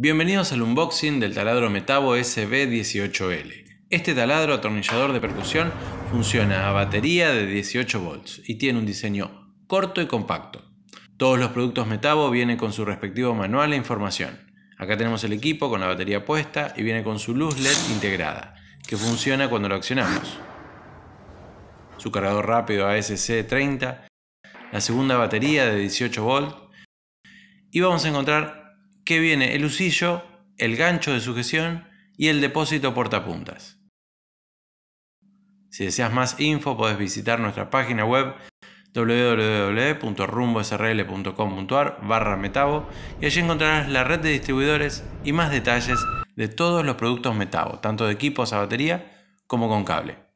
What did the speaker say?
Bienvenidos al unboxing del taladro Metabo SB18L. Este taladro atornillador de percusión funciona a batería de 18 volts y tiene un diseño corto y compacto. Todos los productos Metabo vienen con su respectivo manual e información. Acá tenemos el equipo con la batería puesta y viene con su luz LED integrada, que funciona cuando lo accionamos. Su cargador rápido ASC30, la segunda batería de 18 volts y vamos a encontrar que viene el usillo, el gancho de sujeción y el depósito portapuntas. Si deseas más info puedes visitar nuestra página web www.rumbosrl.com.ar barra Metabo y allí encontrarás la red de distribuidores y más detalles de todos los productos Metabo, tanto de equipos a batería como con cable.